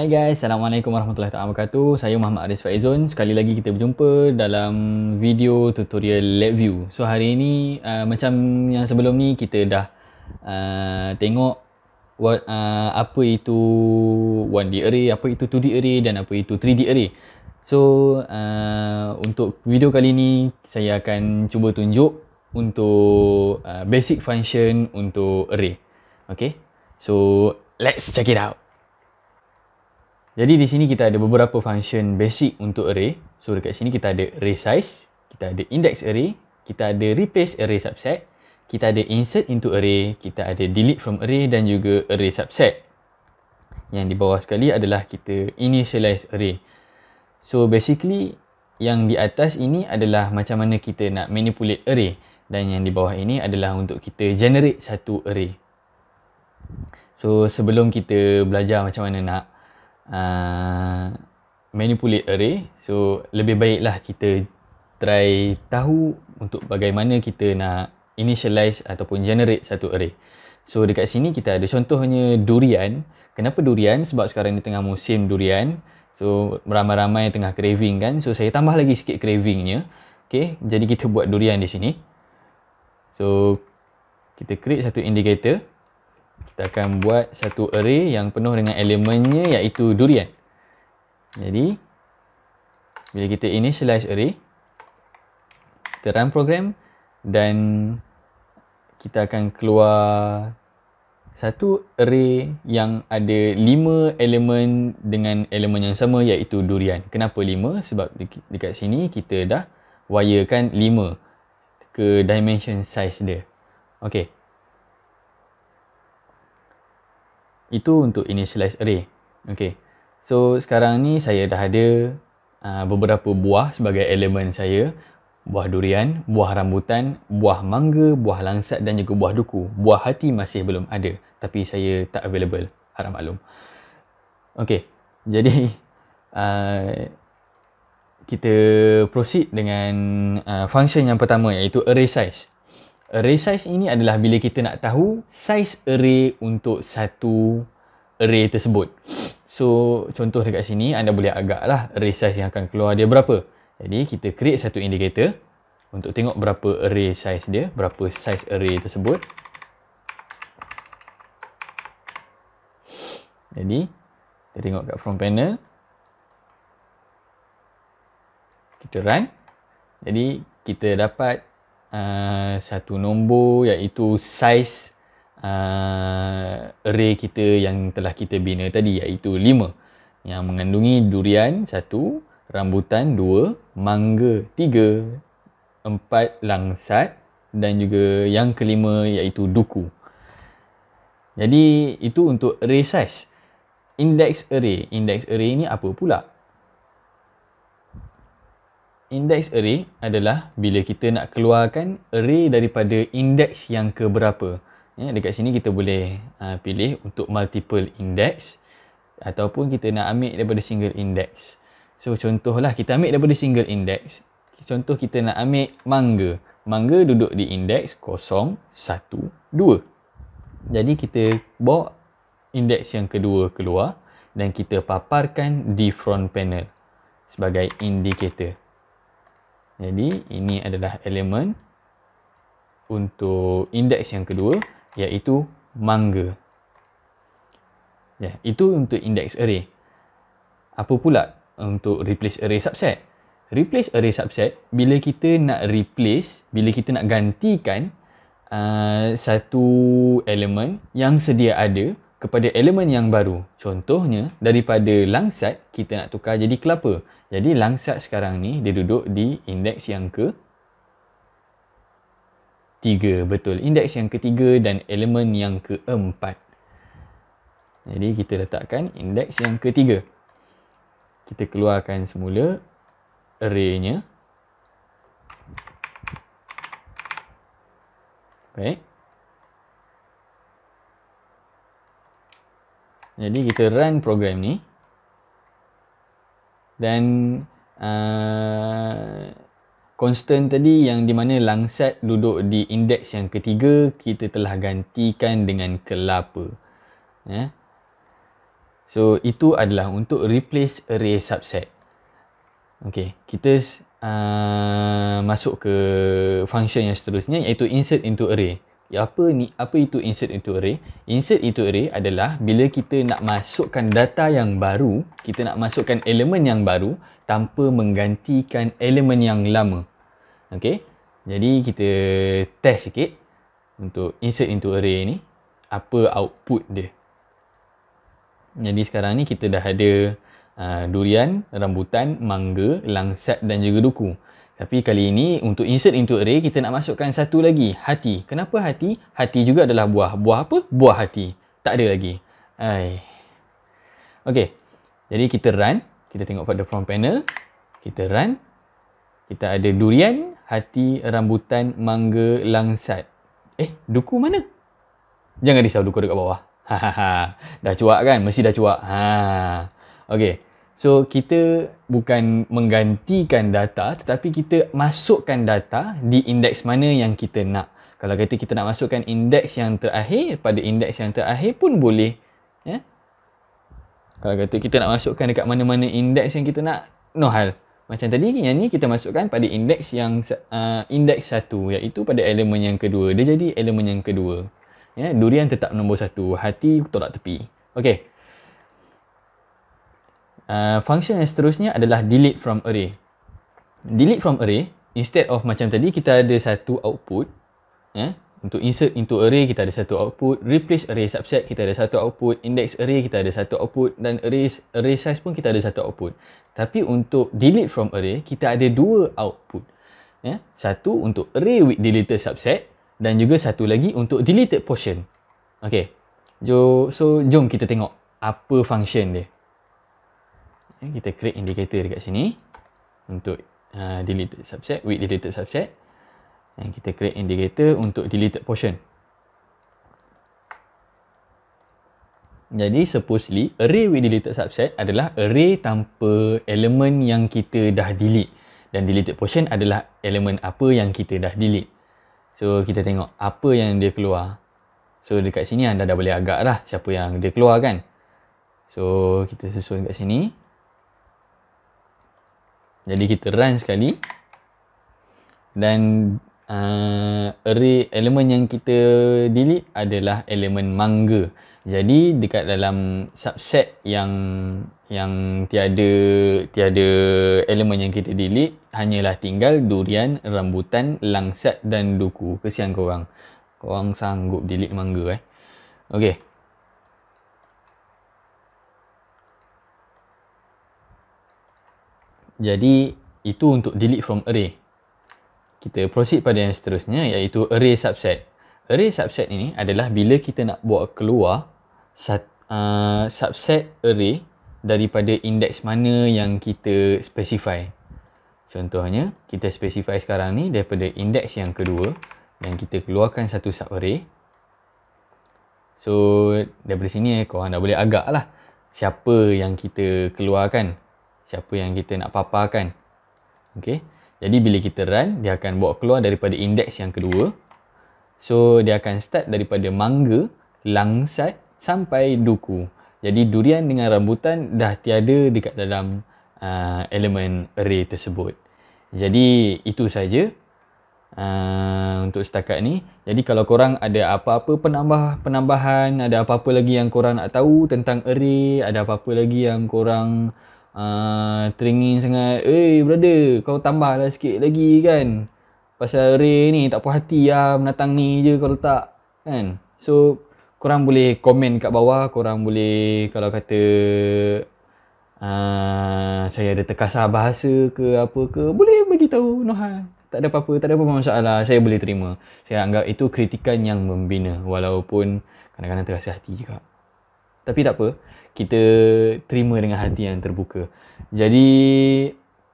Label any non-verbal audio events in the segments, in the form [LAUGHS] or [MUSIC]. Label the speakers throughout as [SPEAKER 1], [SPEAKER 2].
[SPEAKER 1] Hai guys, Assalamualaikum warahmatullahi wabarakatuh. Saya Muhammad Aris Faizon. Sekali lagi kita berjumpa dalam video tutorial lab view. So hari ini uh, macam yang sebelum ni kita dah uh, tengok what, uh, apa itu 1D array, apa itu 2D array dan apa itu 3D array. So uh, untuk video kali ni saya akan cuba tunjuk untuk uh, basic function untuk array. Okay, so let's check it out. Jadi di sini kita ada beberapa function basic untuk array. So dekat sini kita ada array size, kita ada index array, kita ada replace array subset, kita ada insert into array, kita ada delete from array dan juga array subset. Yang di bawah sekali adalah kita initialize array. So basically yang di atas ini adalah macam mana kita nak manipulate array dan yang di bawah ini adalah untuk kita generate satu array. So sebelum kita belajar macam mana nak Ah, manipulate array so lebih baiklah kita try tahu untuk bagaimana kita nak initialize ataupun generate satu array so dekat sini kita ada contohnya durian kenapa durian sebab sekarang ni tengah musim durian so ramai-ramai tengah craving kan so saya tambah lagi sikit cravingnya okay? jadi kita buat durian di sini so kita create satu indicator kita akan buat satu array yang penuh dengan elemennya iaitu durian. Jadi bila kita initialize array kita run program dan kita akan keluar satu array yang ada lima elemen dengan elemen yang sama iaitu durian. Kenapa lima? Sebab dekat sini kita dah wirekan lima ke dimension size dia. Okey. itu untuk initialize array okay. so sekarang ni saya dah ada uh, beberapa buah sebagai elemen saya buah durian, buah rambutan, buah mangga, buah langsat dan juga buah duku buah hati masih belum ada tapi saya tak available haram maklum Okay, jadi [LAUGHS] uh, kita proceed dengan uh, function yang pertama iaitu array size Array size ini adalah bila kita nak tahu size array untuk satu array tersebut. So, contoh dekat sini anda boleh agaklah array size yang akan keluar dia berapa. Jadi, kita create satu indicator untuk tengok berapa array size dia, berapa size array tersebut. Jadi, kita tengok kat front panel. Kita run. Jadi, kita dapat uh, satu nombor iaitu saiz uh, array kita yang telah kita bina tadi iaitu 5 yang mengandungi durian 1, rambutan 2, mangga 3, 4 langsat dan juga yang kelima iaitu duku. Jadi itu untuk array size. Index array. Index array ni apa pula? index array adalah bila kita nak keluarkan array daripada index yang keberapa. Ya, dekat sini kita boleh uh, pilih untuk multiple index ataupun kita nak ambil daripada single index. So contohlah kita ambil daripada single index. Contoh kita nak ambil mangga. Mangga duduk di index 0, 1, 2. Jadi kita bawa index yang kedua keluar dan kita paparkan di front panel sebagai indicator. Jadi ini adalah elemen untuk indeks yang kedua iaitu mangga. Ya, itu untuk indeks array. Apa pula untuk replace array subset? Replace array subset bila kita nak replace, bila kita nak gantikan uh, satu elemen yang sedia ada kepada elemen yang baru. Contohnya, daripada langsat, kita nak tukar jadi kelapa. Jadi, langsat sekarang ni, dia duduk di indeks yang ke 3. Betul. Indeks yang ketiga dan elemen yang keempat. Jadi, kita letakkan indeks yang ketiga. Kita keluarkan semula array-nya. Baik. Okay. Jadi kita run program ni dan uh, constant tadi yang di mana langsat duduk di index yang ketiga kita telah gantikan dengan kelapa. Yeah. So itu adalah untuk replace array subset. Okay, kita uh, masuk ke function yang seterusnya iaitu insert into array. Ya, apa ni apa itu insert into array? Insert into array adalah bila kita nak masukkan data yang baru, kita nak masukkan elemen yang baru tanpa menggantikan elemen yang lama. Okey. Jadi kita test sikit untuk insert into array ni apa output dia. Jadi sekarang ni kita dah ada uh, durian, rambutan, mangga, langsat dan juga duku. Tapi kali ini untuk insert into array kita nak masukkan satu lagi hati. Kenapa hati? Hati juga adalah buah. Buah apa? Buah hati. Tak ada lagi. Hai. Okey. Jadi kita run, kita tengok pada front panel. Kita run. Kita ada durian, hati, rambutan, mangga, langsat. Eh, duku mana? Jangan risau duku dekat bawah. ha [LAUGHS] ha. Dah cuak kan? Mesti dah cuak. Ha. Okey. So kita bukan menggantikan data tetapi kita masukkan data di indeks mana yang kita nak. Kalau kata kita nak masukkan indeks yang terakhir pada indeks yang terakhir pun boleh. Ya? Kalau kata kita nak masukkan dekat mana-mana indeks yang kita nak, no hal. Macam tadi yang ni kita masukkan pada indeks yang uh, indeks satu iaitu pada elemen yang kedua. Dia jadi elemen yang kedua. Ya? Durian tetap nombor satu, hati tolak tepi. Okay. Uh, function yang seterusnya adalah delete from array. Delete from array, instead of macam tadi, kita ada satu output. Eh? Untuk insert into array, kita ada satu output. Replace array subset, kita ada satu output. Index array, kita ada satu output. Dan array, array size pun kita ada satu output. Tapi untuk delete from array, kita ada dua output. Eh? Satu untuk array with deleted subset. Dan juga satu lagi untuk deleted portion. Okay. Jo, so, jom kita tengok apa function dia. Eh, kita create indicator dekat sini untuk uh, deleted subset with deleted subset dan kita create indicator untuk deleted portion jadi supposedly array with deleted subset adalah array tanpa elemen yang kita dah delete dan deleted portion adalah elemen apa yang kita dah delete so kita tengok apa yang dia keluar so dekat sini anda dah boleh agak lah siapa yang dia keluar kan so kita susun kat sini jadi kita run sekali dan uh, array elemen yang kita delete adalah elemen mangga. Jadi dekat dalam subset yang yang tiada tiada elemen yang kita delete hanyalah tinggal durian, rambutan, langsat dan duku. Kesian kau orang. sanggup delete mangga eh. Okay. Jadi itu untuk delete from array. Kita proceed pada yang seterusnya iaitu array subset. Array subset ini adalah bila kita nak buat keluar sat, uh, subset array daripada indeks mana yang kita specify. Contohnya, kita specify sekarang ni daripada indeks yang kedua dan kita keluarkan satu subarray. So, daripada sini eh, korang dah boleh agak lah siapa yang kita keluarkan siapa yang kita nak paparkan. Okey. Jadi bila kita run, dia akan bawa keluar daripada indeks yang kedua. So dia akan start daripada mangga, langsat sampai duku. Jadi durian dengan rambutan dah tiada dekat dalam uh, elemen array tersebut. Jadi itu saja uh, untuk setakat ni. Jadi kalau korang ada apa-apa penambah penambahan, ada apa-apa lagi yang korang nak tahu tentang array, ada apa-apa lagi yang korang Ah, teringin sangat Eh brother kau tambah lah sikit lagi kan Pasal Ray ni tak puas hati lah menatang ni je kau letak kan So korang boleh komen kat bawah Korang boleh kalau kata uh, Saya ada terkasar bahasa ke apa ke Boleh bagi tahu Nohan tak ada apa-apa, tak ada apa-apa masalah. Saya boleh terima. Saya anggap itu kritikan yang membina. Walaupun kadang-kadang terasa hati juga. Tapi tak apa kita terima dengan hati yang terbuka. Jadi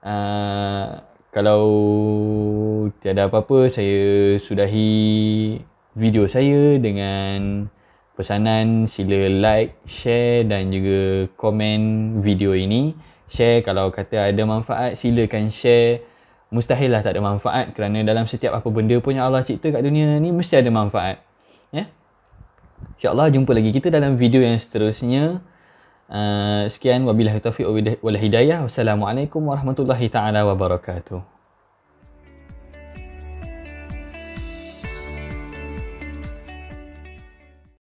[SPEAKER 1] uh, kalau tiada apa-apa saya sudahi video saya dengan pesanan sila like, share dan juga komen video ini. Share kalau kata ada manfaat silakan share. Mustahil lah tak ada manfaat kerana dalam setiap apa benda pun yang Allah cipta kat dunia ni mesti ada manfaat. Ya. Yeah? InsyaAllah jumpa lagi kita dalam video yang seterusnya. Eh, sekian wabillahi taufiq wal hidayah. Wassalamualaikum warahmatullahi taala wabarakatuh.